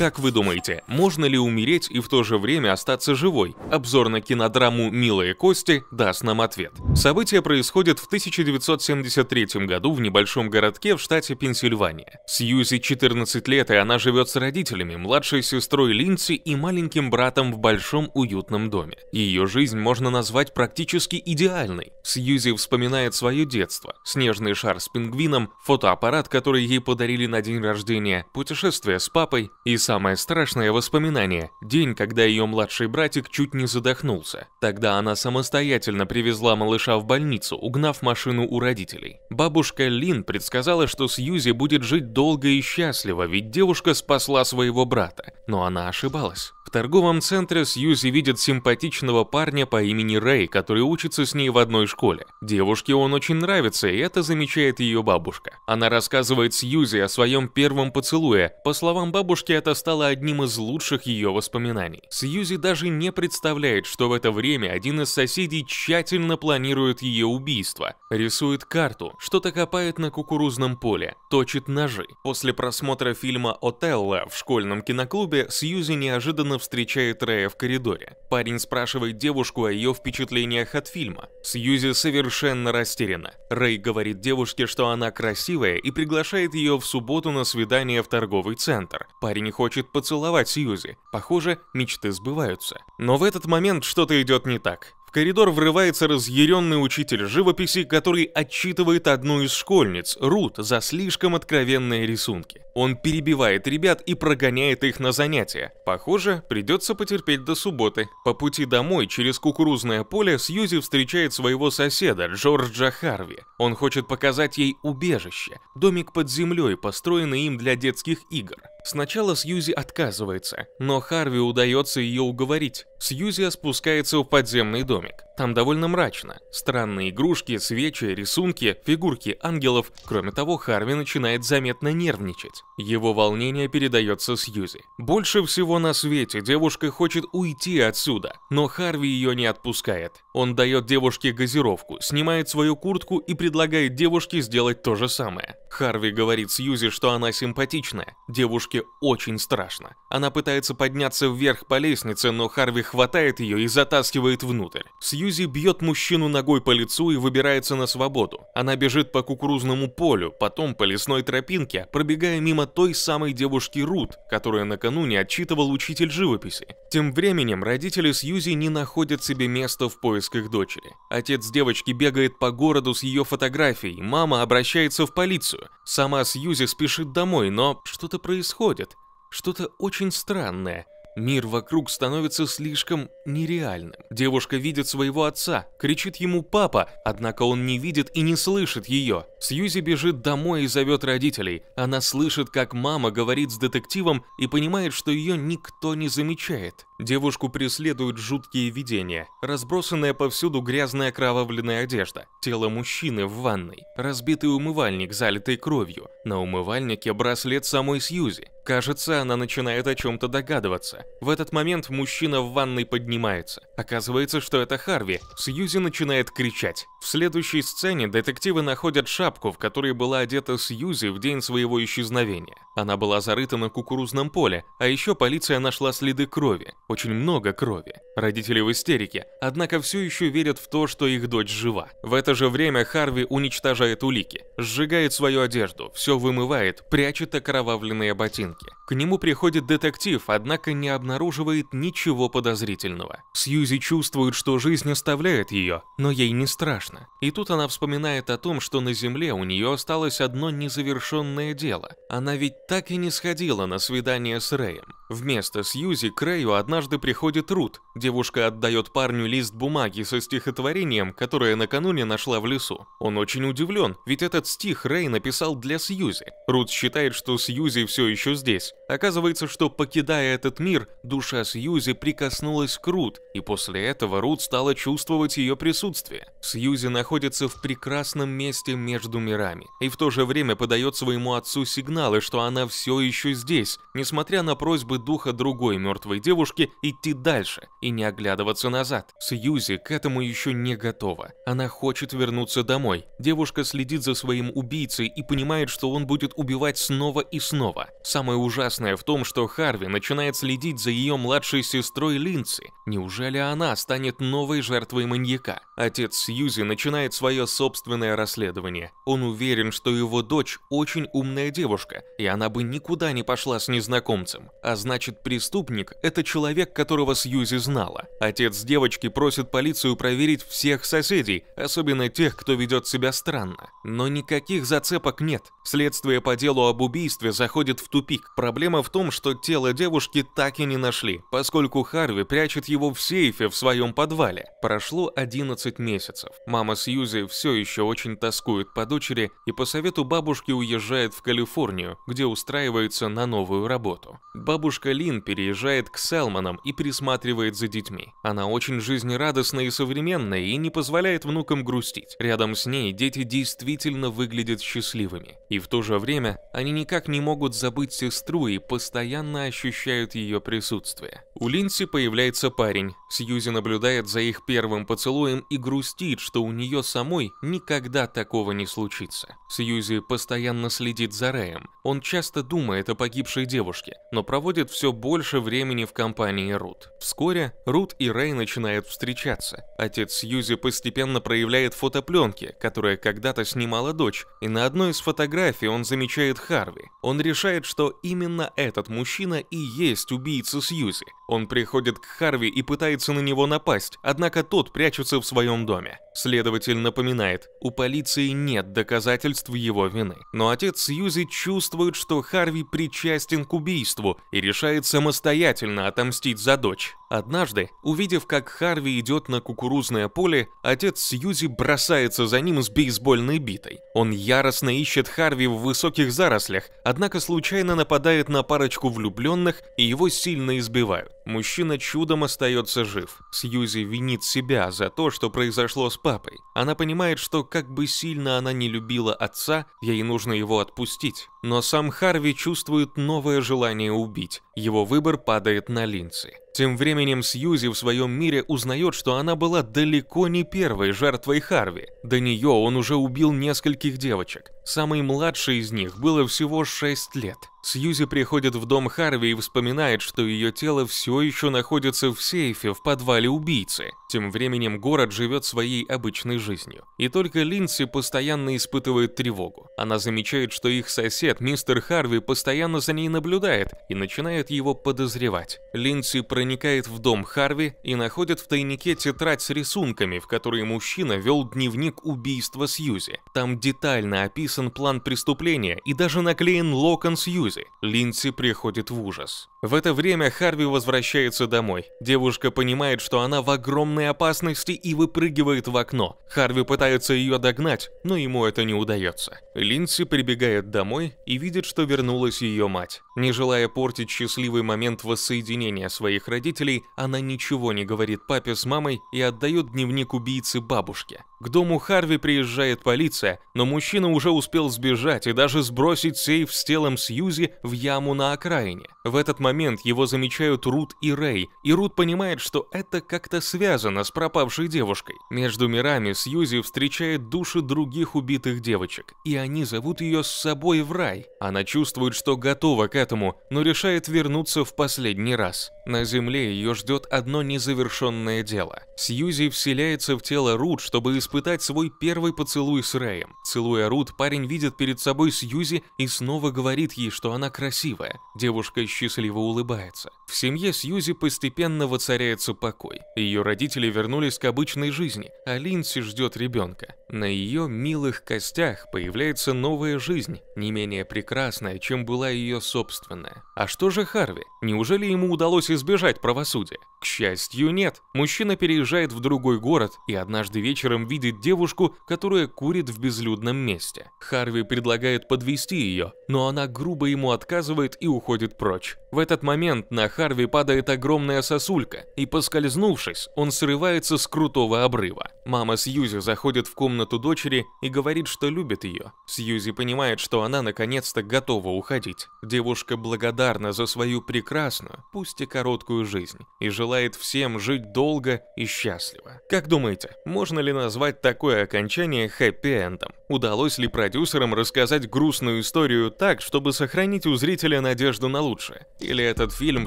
Как вы думаете, можно ли умереть и в то же время остаться живой? Обзор на кинодраму «Милые кости» даст нам ответ. Событие происходит в 1973 году в небольшом городке в штате Пенсильвания. Сьюзи 14 лет, и она живет с родителями, младшей сестрой Линдси и маленьким братом в большом уютном доме. Ее жизнь можно назвать практически идеальной. Сьюзи вспоминает свое детство, снежный шар с пингвином, фотоаппарат, который ей подарили на день рождения, путешествие с папой и с самое страшное воспоминание – день, когда ее младший братик чуть не задохнулся. Тогда она самостоятельно привезла малыша в больницу, угнав машину у родителей. Бабушка Лин предсказала, что Сьюзи будет жить долго и счастливо, ведь девушка спасла своего брата. Но она ошибалась. В торговом центре Сьюзи видит симпатичного парня по имени Рэй, который учится с ней в одной школе. Девушке он очень нравится, и это замечает ее бабушка. Она рассказывает Сьюзи о своем первом поцелуе. По словам бабушки, это стало одним из лучших ее воспоминаний. Сьюзи даже не представляет, что в это время один из соседей тщательно планирует ее убийство. Рисует карту, что-то копает на кукурузном поле, точит ножи. После просмотра фильма «Отелло» в школьном киноклубе Сьюзи неожиданно встречает Рэя в коридоре. Парень спрашивает девушку о ее впечатлениях от фильма. Сьюзи совершенно растеряна. Рэй говорит девушке, что она красивая и приглашает ее в субботу на свидание в торговый центр. Парень хочет поцеловать Сьюзи. Похоже, мечты сбываются. Но в этот момент что-то идет не так. В коридор врывается разъяренный учитель живописи, который отчитывает одну из школьниц, Рут, за слишком откровенные рисунки. Он перебивает ребят и прогоняет их на занятия. Похоже, придется потерпеть до субботы. По пути домой через кукурузное поле Сьюзи встречает своего соседа, Джорджа Харви. Он хочет показать ей убежище, домик под землей, построенный им для детских игр. Сначала Сьюзи отказывается, но Харви удается ее уговорить. Сьюзи спускается в подземный домик. Там довольно мрачно. Странные игрушки, свечи, рисунки, фигурки ангелов. Кроме того, Харви начинает заметно нервничать. Его волнение передается Сьюзи. Больше всего на свете девушка хочет уйти отсюда, но Харви ее не отпускает. Он дает девушке газировку, снимает свою куртку и предлагает девушке сделать то же самое. Харви говорит Сьюзи, что она симпатичная. Девушке очень страшно. Она пытается подняться вверх по лестнице, но Харви хватает ее и затаскивает внутрь. Сьюзи Сьюзи бьет мужчину ногой по лицу и выбирается на свободу. Она бежит по кукурузному полю, потом по лесной тропинке, пробегая мимо той самой девушки Рут, которая накануне отчитывал учитель живописи. Тем временем родители Сьюзи не находят себе места в поисках дочери. Отец девочки бегает по городу с ее фотографией, мама обращается в полицию. Сама Сьюзи спешит домой, но что-то происходит. Что-то очень странное. Мир вокруг становится слишком нереальным. Девушка видит своего отца, кричит ему «папа», однако он не видит и не слышит ее. Сьюзи бежит домой и зовет родителей. Она слышит, как мама говорит с детективом и понимает, что ее никто не замечает. Девушку преследуют жуткие видения. Разбросанная повсюду грязная кровавленная одежда, тело мужчины в ванной, разбитый умывальник, залитый кровью. На умывальнике браслет самой Сьюзи. Кажется, она начинает о чем-то догадываться. В этот момент мужчина в ванной поднимает поднимаются. Оказывается, что это Харви. Сьюзи начинает кричать. В следующей сцене детективы находят шапку, в которой была одета Сьюзи в день своего исчезновения. Она была зарыта на кукурузном поле, а еще полиция нашла следы крови, очень много крови. Родители в истерике, однако все еще верят в то, что их дочь жива. В это же время Харви уничтожает улики, сжигает свою одежду, все вымывает, прячет окровавленные ботинки. К нему приходит детектив, однако не обнаруживает ничего подозрительного. Сьюзи чувствует, что жизнь оставляет ее, но ей не страшно страшно. И тут она вспоминает о том, что на земле у нее осталось одно незавершенное дело. Она ведь так и не сходила на свидание с Рэем. Вместо Сьюзи к Рэю однажды приходит Рут. Девушка отдает парню лист бумаги со стихотворением, которое накануне нашла в лесу. Он очень удивлен, ведь этот стих Рэй написал для Сьюзи. Рут считает, что Сьюзи все еще здесь. Оказывается, что покидая этот мир, душа Сьюзи прикоснулась к Рут, и после этого Рут стала чувствовать ее присутствие. Сьюзи находится в прекрасном месте между мирами, и в то же время подает своему отцу сигналы, что она все еще здесь, несмотря на просьбы духа другой мертвой девушки идти дальше и не оглядываться назад. Сьюзи к этому еще не готова. Она хочет вернуться домой. Девушка следит за своим убийцей и понимает, что он будет убивать снова и снова. Самое ужасное в том, что Харви начинает следить за ее младшей сестрой Линдси. Неужели она станет новой жертвой маньяка? Отец Сьюзи начинает свое собственное расследование. Он уверен, что его дочь очень умная девушка, и она бы никуда не пошла с незнакомцем. А значит, значит преступник – это человек, которого Сьюзи знала. Отец девочки просит полицию проверить всех соседей, особенно тех, кто ведет себя странно. Но никаких зацепок нет. Следствие по делу об убийстве заходит в тупик. Проблема в том, что тело девушки так и не нашли, поскольку Харви прячет его в сейфе в своем подвале. Прошло 11 месяцев. Мама Сьюзи все еще очень тоскует по дочери и по совету бабушки уезжает в Калифорнию, где устраивается на новую работу. Бабушка девушка Лин переезжает к Селманам и присматривает за детьми. Она очень жизнерадостная и современная и не позволяет внукам грустить. Рядом с ней дети действительно выглядят счастливыми. И в то же время они никак не могут забыть сестру и постоянно ощущают ее присутствие. У Линси появляется парень. Сьюзи наблюдает за их первым поцелуем и грустит, что у нее самой никогда такого не случится. Сьюзи постоянно следит за Рэем. Он часто думает о погибшей девушке, но проводит все больше времени в компании Рут. Вскоре Рут и Рэй начинают встречаться. Отец Сьюзи постепенно проявляет фотопленки, которые когда-то снимала дочь, и на одной из фотографий он замечает Харви. Он решает, что именно этот мужчина и есть убийца Сьюзи. Он приходит к Харви и пытается на него напасть, однако тот прячется в своем доме. Следователь напоминает, у полиции нет доказательств его вины. Но отец Сьюзи чувствует, что Харви причастен к убийству и решает самостоятельно отомстить за дочь. Однажды, увидев, как Харви идет на кукурузное поле, отец Сьюзи бросается за ним с бейсбольной битой. Он яростно ищет Харви в высоких зарослях, однако случайно нападает на парочку влюбленных и его сильно избивают. Мужчина чудом остается жив. Сьюзи винит себя за то, что произошло с папой. Она понимает, что как бы сильно она не любила отца, ей нужно его отпустить. Но сам Харви чувствует новое желание убить, его выбор падает на Линцы. Тем временем Сьюзи в своем мире узнает, что она была далеко не первой жертвой Харви. До нее он уже убил нескольких девочек. Самой младшей из них было всего 6 лет. Сьюзи приходит в дом Харви и вспоминает, что ее тело все еще находится в сейфе в подвале убийцы. Тем временем город живет своей обычной жизнью. И только Линдси постоянно испытывает тревогу. Она замечает, что их сосед, мистер Харви, постоянно за ней наблюдает и начинает его подозревать. Линдси проникает в дом Харви и находит в тайнике тетрадь с рисунками, в которой мужчина вел дневник убийства Сьюзи. Там детально описан план преступления и даже наклеен локон Сьюзи. Линдси приходит в ужас. В это время Харви возвращается домой. Девушка понимает, что она в огромной опасности и выпрыгивает в окно. Харви пытается ее догнать, но ему это не удается. Линдси прибегает домой и видит, что вернулась ее мать. Не желая портить счастливый момент воссоединения своих родителей она ничего не говорит папе с мамой и отдает дневник убийцы бабушке. К дому Харви приезжает полиция, но мужчина уже успел сбежать и даже сбросить сейф с телом Сьюзи в яму на окраине. В этот момент его замечают Рут и Рэй, и Рут понимает, что это как-то связано с пропавшей девушкой. Между мирами Сьюзи встречает души других убитых девочек, и они зовут ее с собой в рай. Она чувствует, что готова к этому, но решает вернуться в последний раз. На земле ее ждет одно незавершенное дело. Сьюзи вселяется в тело Рут, чтобы исполнить испытать свой первый поцелуй с Рэем. Целуя Рут, парень видит перед собой Сьюзи и снова говорит ей, что она красивая. Девушка счастливо улыбается. В семье Сьюзи постепенно воцаряется покой. Ее родители вернулись к обычной жизни, а Линси ждет ребенка. На ее милых костях появляется новая жизнь, не менее прекрасная, чем была ее собственная. А что же Харви? Неужели ему удалось избежать правосудия? К счастью, нет. Мужчина переезжает в другой город и однажды вечером видит девушку, которая курит в безлюдном месте. Харви предлагает подвести ее, но она грубо ему отказывает и уходит прочь. В этот момент на Харви падает огромная сосулька, и поскользнувшись, он срывается с крутого обрыва. Мама Сьюзи заходит в комнату дочери и говорит, что любит ее. Сьюзи понимает, что она наконец-то готова уходить. Девушка благодарна за свою прекрасную, пусть и короткую жизнь, и желает всем жить долго и счастливо. Как думаете, можно ли назвать такое окончание хэппи-эндом? Удалось ли продюсерам рассказать грустную историю так, чтобы сохранить у зрителя надежду на лучшее? Или этот фильм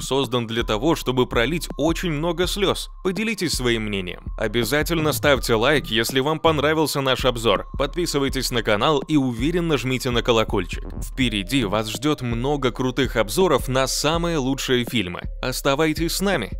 создан для того, чтобы пролить очень много слез? Поделитесь своим мнением. Обязательно ставьте лайк, если вам понравился наш обзор. Подписывайтесь на канал и уверенно жмите на колокольчик. Впереди вас ждет много крутых обзоров на самые лучшие фильмы. Оставайтесь с нами!